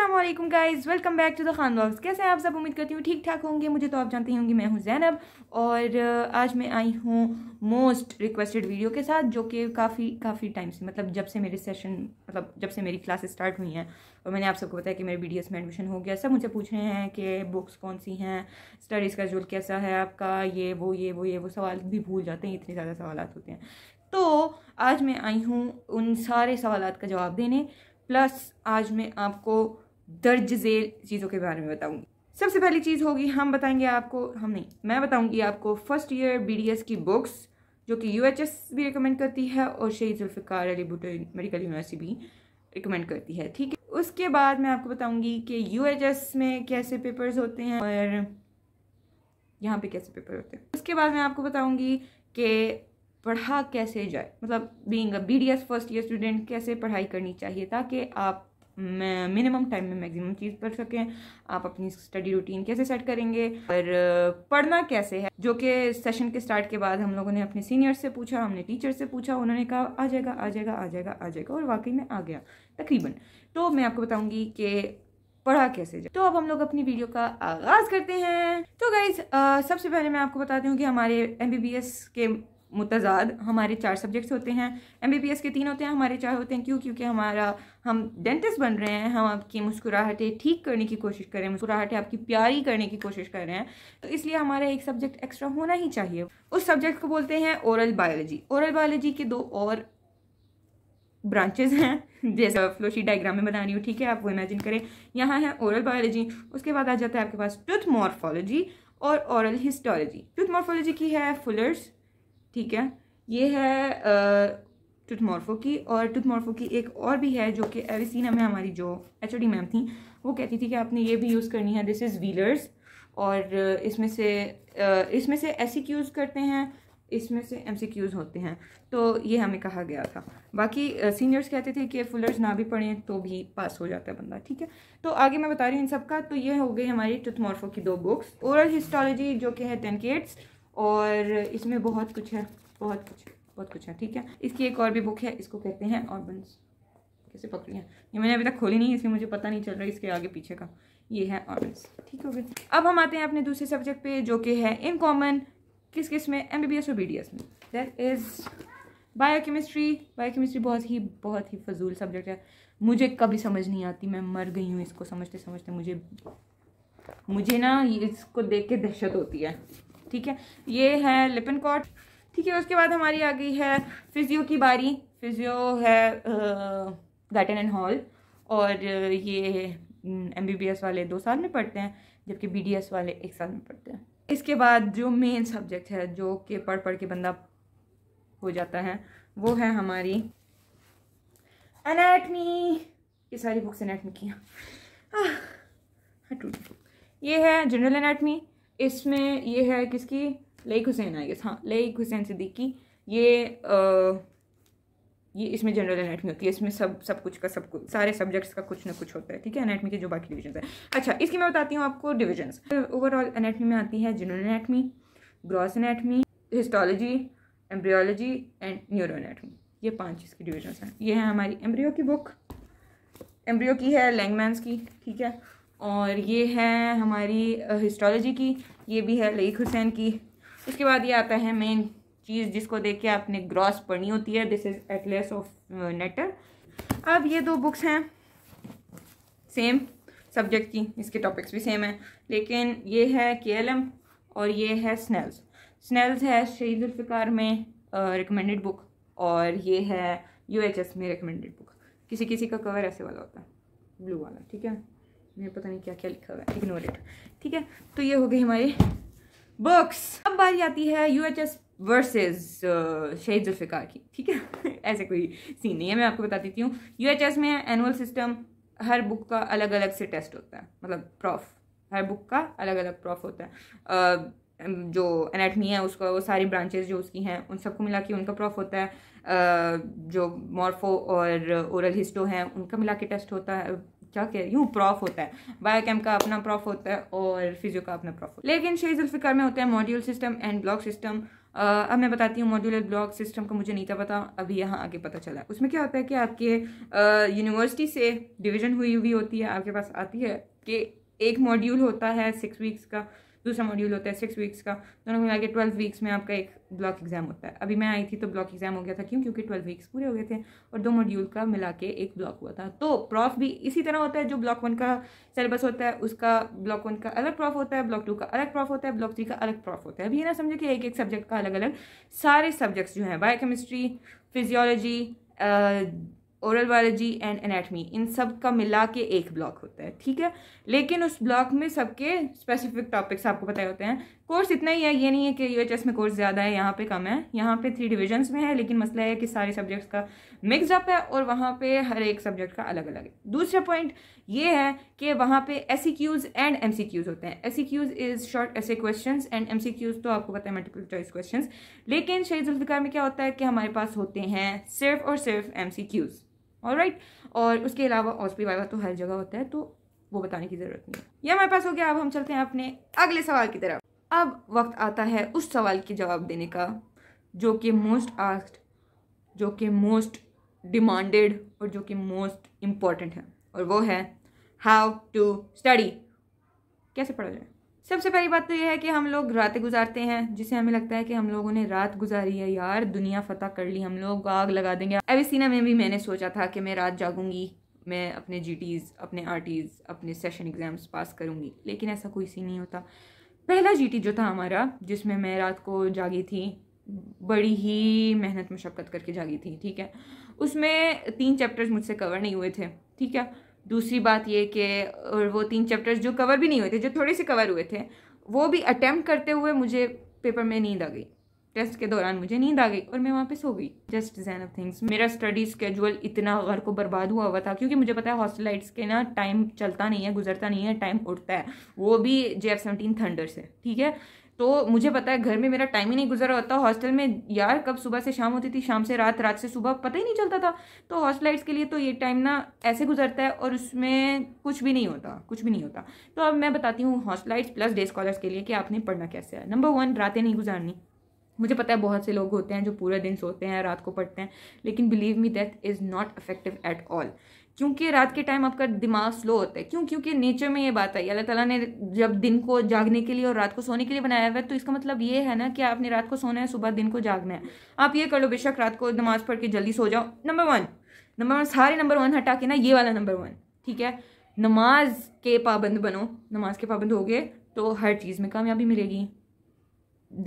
Aslam guys welcome back to the Khan blogs कैसे हैं आप सब उम्मीद करती हूँ ठीक ठाक होंगे मुझे तो आप जानते ही होंगे मैं हूँ जैनब और आज मैं आई हूँ मोस्ट रिक्वेस्टेड वीडियो के साथ जो कि काफ़ी काफ़ी टाइम से मतलब जब से मेरे सेशन मतलब जब से मेरी क्लासेस स्टार्ट हुई हैं और मैंने आप सबको बताया कि मेरे बी में एडमिशन हो गया सब मुझे पूछ रहे हैं कि बुक्स कौन सी हैं स्टडीज़ का जुल कैसा है आपका ये वो ये वो ये वो सवाल भी भूल जाते हैं इतने ज़्यादा सवाल होते हैं तो आज मैं आई हूँ उन सारे सवाल का जवाब देने प्लस आज मैं आपको दर्ज झेल चीज़ों के बारे में बताऊंगी सबसे पहली चीज़ होगी हम बताएंगे आपको हम नहीं मैं बताऊंगी आपको फर्स्ट ईयर बीडीएस की बुक्स जो कि यूएचएस भी रिकमेंड करती है और शहीद जुल्फ़िकार अली भुटो मेडिकल यूनिवर्सिटी भी रिकमेंड करती है ठीक है उसके बाद मैं आपको बताऊंगी कि यूएचएस में कैसे पेपर्स होते हैं और यहाँ पे कैसे पेपर होते हैं उसके बाद मैं आपको बताऊँगी कि पढ़ा कैसे जाए मतलब being a BDS first year student कैसे पढ़ाई करनी चाहिए ताकि आप मिनिमम टाइम में मैक्सिमम चीज़ पढ़ सकें आप अपनी स्टडी रूटीन कैसे सेट करेंगे और पढ़ना कैसे है जो कि सेशन के स्टार्ट के बाद हम लोगों ने अपने सीनियर से पूछा हमने टीचर से पूछा उन्होंने कहा आ जाएगा आ जाएगा आ जाएगा आ जाएगा और वाकई में आ गया तकरीबन तो मैं आपको बताऊँगी कि पढ़ा कैसे जाए तो अब हम लोग अपनी वीडियो का आगाज़ करते हैं तो गाइज सबसे पहले मैं आपको बता दूँ कि हमारे एम के मुतजाद हमारे चार सब्जेक्ट्स होते हैं एम के तीन होते हैं हमारे चार होते हैं क्यों क्योंकि हमारा हम डेंटिस्ट बन रहे हैं हम आपकी मुस्कुराहटें ठीक करने की कोशिश कर रहे हैं मुस्कुराहटें आपकी प्यारी करने की कोशिश कर रहे हैं तो इसलिए हमारा एक सब्जेक्ट एक्स्ट्रा होना ही चाहिए उस सब्जेक्ट को बोलते हैं औरल बायोलॉजी औरल बायोलॉजी के दो और ब्रांचेज हैं जैसे फ्लोशी डायग्राम में बना रही हूँ ठीक है आप वो इमेजिन करें यहाँ है औरल बायोलॉजी उसके बाद आ जाता है आपके पास टूथ मॉर्फोलॉजी और औरल हिस्टोलॉजी टूथ मॉर्फोलॉजी की है फुलर्स ठीक है ये है टुथमॉर्फो की और टूथमॉर्फो की एक और भी है जो कि एविसीना में हमारी जो एच मैम थी वो कहती थी कि आपने ये भी यूज़ करनी है दिस इज़ व्हीलर्स और इसमें से इसमें से ऐसे क्यूज़ करते हैं इसमें से एम होते हैं तो ये हमें कहा गया था बाकी सीनियर्स कहते थे कि फुलर्स ना भी पढ़ें तो भी पास हो जाता है बंदा ठीक है तो आगे मैं बता रही हूँ इन सबका तो ये हो गई हमारी टुथमॉर्फो की दो बुक्स ओरल हिस्टोलॉजी जो कि है टेन केट्स और इसमें बहुत कुछ है बहुत कुछ बहुत कुछ है ठीक है इसकी एक और भी बुक है इसको कहते हैं ऑर्बन्स कैसे पकड़ी है ये मैंने अभी तक खोली नहीं है इसलिए मुझे पता नहीं चल रहा है इसके आगे पीछे का ये है और ठीक हो गया अब हम आते हैं अपने दूसरे सब्जेक्ट पे जो कि है इन कॉमन किस किस में एम बी बी एस और बी डी एस में दैट इज़ बायोकेमिस्ट्री बायोकेमिस्ट्री बहुत ही बहुत ही फजूल सब्जेक्ट है मुझे कभी समझ नहीं आती मैं मर गई हूँ इसको समझते समझते मुझे मुझे ना इसको देख के दहशत होती है ठीक है ये है लिपिन कॉट ठीक है उसके बाद हमारी आ गई है फिजियो की बारी फिजियो है गार्टन एंड हॉल और ये एम बी बी एस वाले दो साल में पढ़ते हैं जबकि बी डी एस वाले एक साल में पढ़ते हैं इसके बाद जो मेन सब्जेक्ट है जो कि पढ़ पढ़ के बंदा हो जाता है वो है हमारी अनाटमी ये सारी बुक्स अनेटमी की हैं ये है जनरल अनेटमी इसमें ये है किसकी लईक हुसैन आई गेस हाँ लईक हुसैन सिद्दीकी ये आ, ये इसमें जनरल एनाटमी होती है इसमें सब सब कुछ का सब कुछ सारे सब्जेक्ट्स का कुछ ना कुछ होता है ठीक है एनाटमी के जो बाकी डिविजन्स है अच्छा इसकी मैं बताती हूँ आपको डिविजन्स ओवरऑल एनाटमी में आती है general anatomy gross anatomy histology embryology and neuro anatomy ये पाँच इसकी डिविजन्स हैं ये है हमारी एम्ब्रियो की बुक एम्ब्रियो की है लैंगमैंस की ठीक है और ये है हमारी हिस्टोलॉजी की ये भी है लईक हुसैन की उसके बाद ये आता है मेन चीज़ जिसको देख के आपने ग्रॉस पढ़नी होती है this is atlas of Netter अब ये दो बुक्स हैं सेम सब्जेक्ट की इसके टॉपिक्स भी सेम हैं लेकिन ये है के और ये है स्नेल्स स्नेल्स है शहीदुल्फ़िकार में रिकमेंडेड uh, बुक और ये है यूएचएस में रिकमेंडेड बुक किसी किसी का कवर ऐसे वाला होता है ब्लू वाला ठीक है मैंने पता नहीं क्या क्या लिखा हुआ है इग्नोर इट ठीक है तो ये हो गई हमारी बुक्स अब बारी आती है यू एच एस वर्सेज शहीद जुल्फ़िकार की ठीक है ऐसे कोई सीन नहीं है मैं आपको बता देती हूँ यू एच एस में एनुअल सिस्टम हर बुक का अलग अलग से टेस्ट होता है मतलब प्रॉफ हर बुक का अलग अलग प्रॉफ होता है uh, um, जो एनाटमी है उसका वो सारी ब्रांचेस जो उसकी हैं उन सबको मिला के उनका प्रॉफ होता है uh, जो मॉर्फो और ओरल हिस्टो हैं उनका मिला के टेस्ट होता है क्या कह रही हूँ प्रॉफ होता है बायोकेम का अपना प्रॉफ होता है और फिजियो का अपना प्रॉफ लेकिन शेह में होता है module system and block system अब मैं बताती हूँ मॉड्यूल ब्लॉक सिस्टम का मुझे नहीं था पता अभी यहाँ आगे पता चला उसमें क्या होता है कि आपके यूनिवर्सिटी से डिविजन हुई हुई होती है आपके पास आती है कि एक मॉड्यूल होता है सिक्स वीक्स का दूसरा मॉड्यूल होता है सिक्स वीक्स का दोनों मिला के ट्वेल्व वीक्स में आपका एक ब्लॉक एग्जाम होता है अभी मैं आई थी तो ब्लॉक एग्जाम हो गया था क्यों क्योंकि ट्वेल्व वीक्स पूरे हो गए थे और दो मॉड्यूल का मिला के एक ब्लॉक हुआ था तो प्रॉफ भी इसी तरह होता है जो ब्लॉक वन का सिलेबस होता है उसका ब्लॉक वन का अलग प्रॉफ होता है ब्लॉक टू का अलग प्रॉफ होता है ब्लॉक थ्री का अलग प्रॉफ होता है अभी ये ना समझो कि एक एक सब्जेक्ट का अलग अलग सारे सब्जेक्ट्स जो हैं biochemistry physiology oral biology and anatomy इन सब का मिला के एक ब्लॉक होता है ठीक है लेकिन उस ब्लॉक में सबके स्पेसिफिक टॉपिक्स आपको पता होते हैं कोर्स इतना ही है ये नहीं है कि यूएचएस में कोर्स ज़्यादा है यहाँ पे कम है यहाँ पे थ्री डिविजन्स में है लेकिन मसला है कि सारे सब्जेक्ट्स का मिक्सअप है और वहाँ पे हर एक सब्जेक्ट का अलग अलग है दूसरा पॉइंट ये है कि वहाँ पे एस एंड एम होते हैं S is short essay question and M तो आपको पता है मल्टीपल चॉइस क्वेश्चन लेकिन शहीद जुल्फिकार में क्या होता है कि हमारे पास होते हैं सिर्फ और सिर्फ एम ऑल राइट और उसके अलावा औसपी वाइवा तो हर जगह होता है तो वो बताने की ज़रूरत नहीं है यह हमारे पास हो गया अब हम चलते हैं अपने अगले सवाल की तरफ अब वक्त आता है उस सवाल के जवाब देने का जो कि मोस्ट आस्ड जो कि मोस्ट डिमांडेड और जो कि मोस्ट इम्पॉर्टेंट है और वो है हाउ टू स्टडी कैसे पढ़ा जाए सबसे पहली बात तो यह है कि हम लोग रातें गुजारते हैं जिसे हमें लगता है कि हम लोगों ने रात गुजारी है यार दुनिया फतह कर ली हम लोग आग लगा देंगे एविसीना में भी मैंने सोचा था कि मैं रात जागूंगी मैं अपने जी अपने आर अपने सेशन एग्ज़ाम्स पास करूँगी लेकिन ऐसा कोई सीन नहीं होता पहला जी जो था हमारा जिसमें मैं रात को जागी थी बड़ी ही मेहनत मशक्क़त करके जागी थी ठीक है उसमें तीन चैप्टर्स मुझसे कवर नहीं हुए थे ठीक है दूसरी बात ये कि वो तीन चैप्टर्स जो कवर भी नहीं हुए थे जो थोड़े से कवर हुए थे वो भी अटैम्प्ट करते हुए मुझे पेपर में नींद आ गई टेस्ट के दौरान मुझे नींद आ गई और मैं वहाँ पे सो गई जस्ट डिजाइन ऑफ थिंग्स मेरा स्टडी स्केजुअल इतना घर को बर्बाद हुआ हुआ था क्योंकि मुझे पता है हॉस्टल लाइट्स के ना टाइम चलता नहीं है गुजरता नहीं है टाइम उठता है वो भी जे एफ सेवनटीन थंडर से ठीक है तो मुझे पता है घर में मेरा टाइम ही नहीं गुजरा होता हॉस्टल में यार कब सुबह से शाम होती थी शाम से रात रात से सुबह पता ही नहीं चलता था तो हॉस्टलाइट्स के लिए तो ये टाइम ना ऐसे गुजरता है और उसमें कुछ भी नहीं होता कुछ भी नहीं होता तो अब मैं बताती हूँ हॉस्टलाइट्स प्लस डे स्कॉलर्स के लिए कि आपने पढ़ना कैसे है नंबर वन रातें नहीं गुजारनी मुझे पता है बहुत से लोग होते हैं जो पूरा दिन सोते हैं रात को पढ़ते हैं लेकिन believe me that is not effective at all क्योंकि रात के टाइम आपका दिमाग स्लो होता है क्यों क्योंकि नेचर में ये बात आई अल्लाह ताला ने जब दिन को जागने के लिए और रात को सोने के लिए बनाया हुआ है तो इसका मतलब ये है ना कि आपने रात को सोना है सुबह दिन को जागना है आप ये कर लो बेशक रात को नमाज पढ़ के जल्दी सो जाओ नंबर वन नंबर वन सारे नंबर वन हटा के ना ये वाला नंबर वन ठीक है नमाज के पाबंद बनो नमाज के पाबंद हो गए तो हर चीज़ में कामयाबी मिलेगी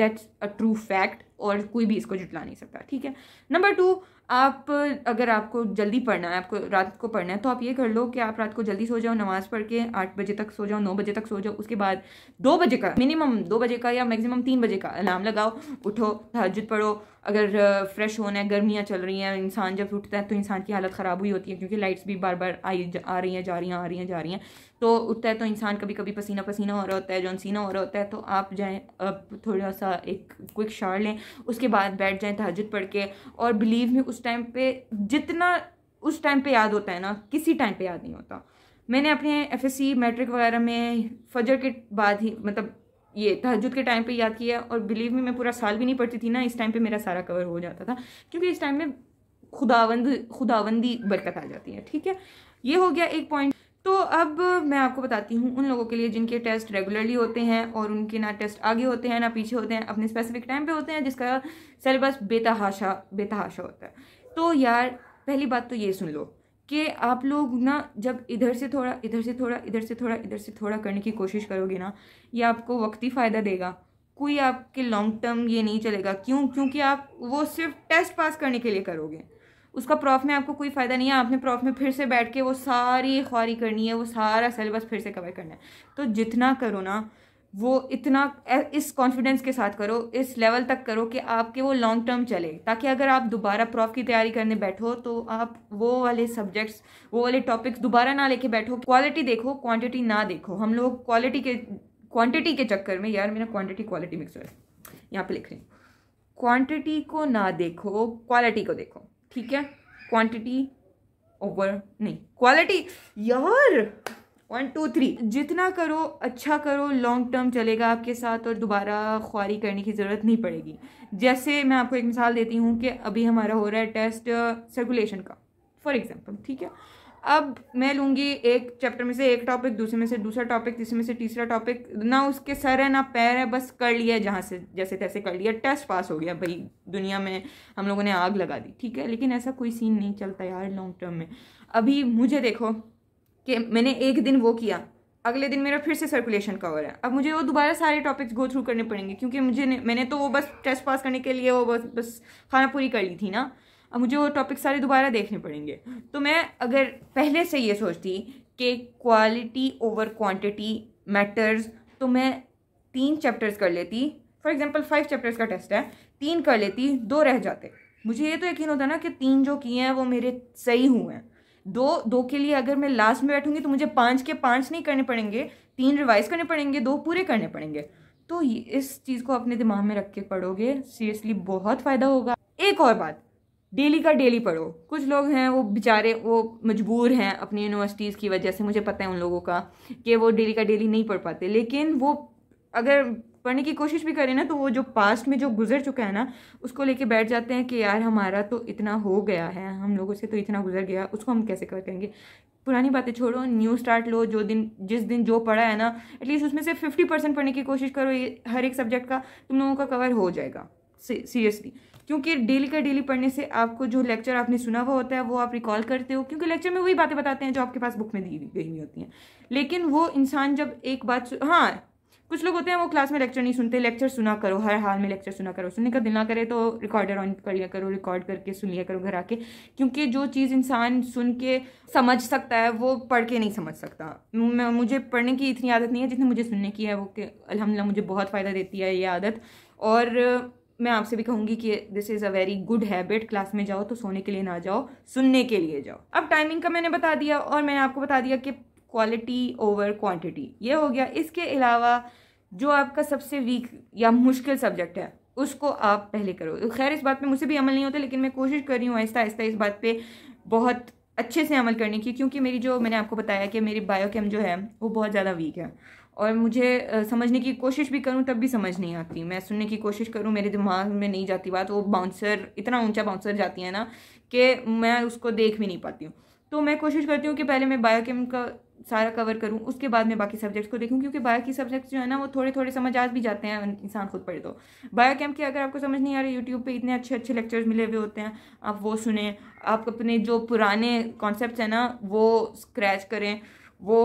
दैट्स अ ट्रू फैक्ट और कोई भी इसको जुटला नहीं सकता ठीक है नंबर टू आप अगर आपको जल्दी पढ़ना है आपको रात को पढ़ना है तो आप ये कर लो कि आप रात को जल्दी सो जाओ नमाज़ पढ़ के आठ बजे तक सो जाओ नौ बजे तक सो जाओ उसके बाद दो बजे का मिनिमम दो बजे का या मैक्सिमम तीन बजे का अलार्म लगाओ उठो तहजद पढ़ो अगर फ्रेश होना है गर्मियाँ चल रही हैं इंसान जब उठता है तो इंसान की हालत ख़राब हुई होती है क्योंकि लाइट्स भी बार बार आई आ रही हैं जा रही हैं आ रही हैं जा रही हैं तो उठता है तो इंसान कभी कभी पसीना पसीना हो रहा होता है जौन सीना हो रहा होता है तो आप जाएँ अब थोड़ा सा एक क्विक शार लें उसके बाद बैठ जाएँ तहजद पढ़ के और बिलीव में उस टाइम पे जितना उस टाइम पे याद होता है ना किसी टाइम पे याद नहीं होता मैंने अपने एफ एस सी मैट्रिक वगैरह में फजर के बाद ही मतलब ये तहजद के टाइम पे याद किया और बिलीव में मैं पूरा साल भी नहीं पढ़ती थी ना इस टाइम पे मेरा सारा कवर हो जाता था क्योंकि इस टाइम में खुदावंद खुदावंदी बरकत आ जाती है ठीक है ये हो गया एक पॉइंट तो अब मैं आपको बताती हूँ उन लोगों के लिए जिनके टेस्ट रेगुलरली होते हैं और उनके ना टेस्ट आगे होते हैं ना पीछे होते हैं अपने स्पेसिफिक टाइम पे होते हैं जिसका सिलेबस बेतहाशा बेतहाशा होता है तो यार पहली बात तो ये सुन लो कि आप लोग ना जब इधर से थोड़ा इधर से थोड़ा इधर से थोड़ा इधर से थोड़ा करने की कोशिश करोगे ना ये आपको वक्ती फ़ायदा देगा कोई आपके लॉन्ग टर्म ये नहीं चलेगा क्यों क्योंकि आप वो सिर्फ टेस्ट पास करने के लिए करोगे उसका प्रॉफ में आपको कोई फ़ायदा नहीं है आपने प्रॉफ में फिर से बैठ के वो सारी ख्वारी करनी है वो सारा सिलेबस फिर से कवर करना है तो जितना करो ना वो इतना इस कॉन्फिडेंस के साथ करो इस लेवल तक करो कि आपके वो लॉन्ग टर्म चले ताकि अगर आप दोबारा प्रॉफ की तैयारी करने बैठो तो आप वो वाले सब्जेक्ट्स वो वाले टॉपिक्स दोबारा ना लेके बैठो क्वालिटी देखो क्वांटिटी ना देखो हम लोग क्वालिटी के क्वांटिटी के चक्कर में यार मेरा क्वांटिटी क्वालिटी मिक्स हो है यहाँ पे लिख रही हूँ क्वांटिटी को ना देखो क्वालिटी को देखो ठीक है क्वांटिटी ओवर नहीं क्वालिटी यार वन टू थ्री जितना करो अच्छा करो लॉन्ग टर्म चलेगा आपके साथ और दोबारा ख्वारी करने की ज़रूरत नहीं पड़ेगी जैसे मैं आपको एक मिसाल देती हूँ कि अभी हमारा हो रहा है टेस्ट सर्कुलेशन का फॉर एग्ज़ाम्पल ठीक है अब मैं लूँगी एक चैप्टर में से एक टॉपिक दूसरे में से दूसरा टॉपिक तीसरे में से तीसरा टॉपिक ना उसके सर है ना पैर है बस कर लिया जहाँ से जैसे तैसे कर लिया टेस्ट पास हो गया भाई दुनिया में हम लोगों ने आग लगा दी ठीक है लेकिन ऐसा कोई सीन नहीं चलता यार लॉन्ग टर्म में अभी मुझे देखो कि मैंने एक दिन वो किया अगले दिन मेरा फिर से सर्कुलेशन कवर है अब मुझे वो दोबारा सारे टॉपिक्स गो थ्रू करने पड़ेंगे क्योंकि मुझे मैंने तो वो बस टेस्ट पास करने के लिए वो बस बस खाना पूरी कर ली थी ना अब मुझे वो टॉपिक सारे दोबारा देखने पड़ेंगे तो मैं अगर पहले से ये सोचती कि क्वालिटी ओवर क्वांटिटी मैटर्स तो मैं तीन चैप्टर्स कर लेती फॉर एग्जांपल फाइव चैप्टर्स का टेस्ट है तीन कर लेती दो रह जाते मुझे ये तो यकीन होता ना कि तीन जो किए हैं वो मेरे सही हुए हैं दो दो के लिए अगर मैं लास्ट में बैठूंगी तो मुझे पाँच के पाँच नहीं करने पड़ेंगे तीन रिवाइज करने पड़ेंगे दो पूरे करने पड़ेंगे तो इस चीज़ को अपने दिमाग में रख के पढ़ोगे सीरियसली बहुत फ़ायदा होगा एक और बात डेली का डेली पढ़ो कुछ लोग हैं वो बेचारे वो मजबूर हैं अपनी यूनिवर्सिटीज़ की वजह से मुझे पता है उन लोगों का कि वो डेली का डेली नहीं पढ़ पाते लेकिन वो अगर पढ़ने की कोशिश भी करें ना तो वो जो पास्ट में जो गुजर चुका है ना उसको लेके बैठ जाते हैं कि यार हमारा तो इतना हो गया है हम लोगों से तो इतना गुजर गया उसको हम कैसे कर करेंगे पुरानी बातें छोड़ो न्यू स्टार्ट लो जो दिन जिस दिन जो पढ़ा है ना एटलीस्ट उसमें से फिफ्टी परसेंट पढ़ने की कोशिश करो ये हर एक सब्जेक्ट का तुम लोगों का कवर हो जाएगा सीरियसली क्योंकि डेली का डेली पढ़ने से आपको जो लेक्चर आपने सुना हुआ होता है वो आप रिकॉल करते हो क्योंकि लेक्चर में वही बातें बताते हैं जो आपके पास बुक में दी गई हुई होती हैं लेकिन वो इंसान जब एक बात हाँ कुछ लोग होते हैं वो क्लास में लेक्चर नहीं सुनते लेक्चर सुना करो हर हाल में लेक्चर सुना करो सुनने का दिल ना करे तो रिकॉर्डर ऑन कर लिया करो रिकॉर्ड करके सुन लिया करो घर आके क्योंकि जो चीज़ इंसान सुन के समझ सकता है वो पढ़ के नहीं समझ सकता मुझे पढ़ने की इतनी आदत नहीं है जितनी मुझे सुनने की है वो कि अलहमदिल्ला मुझे बहुत फ़ायदा देती है ये आदत और मैं आपसे भी कहूँगी कि this is a very good habit class में जाओ तो सोने के लिए ना जाओ सुनने के लिए जाओ अब टाइमिंग का मैंने बता दिया और मैंने आपको बता दिया कि क्वालिटी ओवर क्वांटिटी ये हो गया इसके अलावा जो आपका सबसे वीक या मुश्किल सब्जेक्ट है उसको आप पहले करो खैर इस बात पर मुझसे भी अमल नहीं होता लेकिन मैं कोशिश कर रही हूँ आहिस्ता आहिस्ता इस बात पर बहुत अच्छे से अमल करने की क्योंकि मेरी जो मैंने आपको बताया कि मेरी बायोकेम जो है वो बहुत ज़्यादा वीक है और मुझे समझने की कोशिश भी करूँ तब भी समझ नहीं आती मैं सुनने की कोशिश करूँ मेरे दिमाग में नहीं जाती बात वो बाउंसर इतना ऊंचा बाउंसर जाती है ना कि मैं उसको देख भी नहीं पाती हूँ तो मैं कोशिश करती हूँ कि पहले मैं बायोकेम का सारा कवर करूँ उसके बाद मैं बाकी सब्जेक्ट्स को देखूँ क्योंकि बायो की सब्जेक्ट्स जो है ना वो थोड़े थोड़े समझ आ भी जाते हैं इंसान खुद पढ़े तो बायो कैम्प के अगर आपको समझ नहीं आ रही यूट्यूब पर इतने अच्छे अच्छे लेक्चर्स मिले हुए होते हैं आप वो सुने आप अपने जो पुराने कॉन्सेप्ट हैं ना वो स्क्रैच करें वो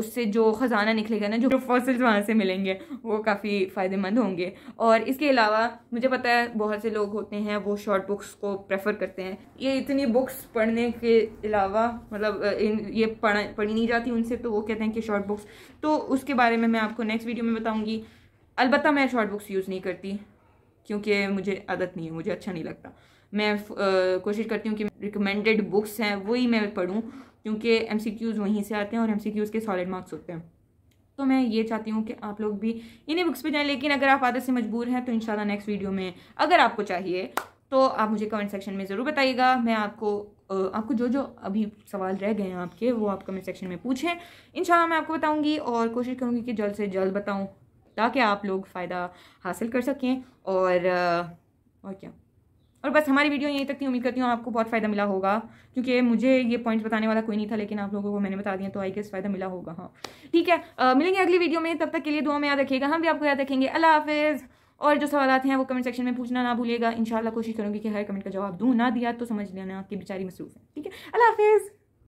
उससे जो ख़जाना निकलेगा ना जो फॉसल्स वहाँ से मिलेंगे वो काफ़ी फ़ायदेमंद होंगे और इसके अलावा मुझे पता है बहुत से लोग होते हैं वो शॉर्ट बुक्स को प्रेफर करते हैं ये इतनी बुक्स पढ़ने के अलावा मतलब ये पढ़ पढ़ी नहीं जाती उनसे तो वो कहते हैं कि शॉर्ट बुक्स तो उसके बारे में मैं आपको नेक्स्ट वीडियो में बताऊँगी अलबत्त मैं शॉर्ट बुक्स यूज़ नहीं करती क्योंकि मुझे आदत नहीं है मुझे अच्छा नहीं लगता मैं कोशिश करती हूँ कि रिकमेंडेड बुक्स हैं वही मैं पढ़ूँ क्योंकि एम वहीं से आते हैं और एम के सॉलिड मार्क्स होते हैं तो मैं ये चाहती हूँ कि आप लोग भी इन्हीं बुक्स पे जाएं लेकिन अगर आप आदत से मजबूर हैं तो इन नेक्स्ट वीडियो में अगर आपको चाहिए तो आप मुझे कमेंट सेक्शन में ज़रूर बताइएगा मैं आपको आपको जो जो अभी सवाल रह गए हैं आपके वो आप कमेंट सेक्शन में पूछें इन मैं आपको बताऊँगी और कोशिश करूँगी कि जल्द से जल्द बताऊँ ताकि आप लोग फ़ायदा हासिल कर सकें और और क्या और बस हमारी वीडियो यहीं तक थी उम्मीद करती हूँ आपको बहुत फ़ायदा मिला होगा क्योंकि मुझे ये पॉइंट्स बताने वाला कोई नहीं था लेकिन आप लोगों को मैंने बता दिया तो आई गेस फ़ायदा मिला होगा हाँ ठीक है आ, मिलेंगे अगली वीडियो में तब तक के लिए दुआ में याद रखिएगा हम भी आपको याद रखेंगे अल्लाह हाफिज़ और जो सवाल हैं वो कमेंट सेक्शन में पूछना ना भूलिएगा इंशाल्लाह कोशिश करूँगी कि हर कमेंट का जवाब दूँ ना दिया तो समझ लेना आपकी बेचारी मसरूफ़ है ठीक है अला हाफिज़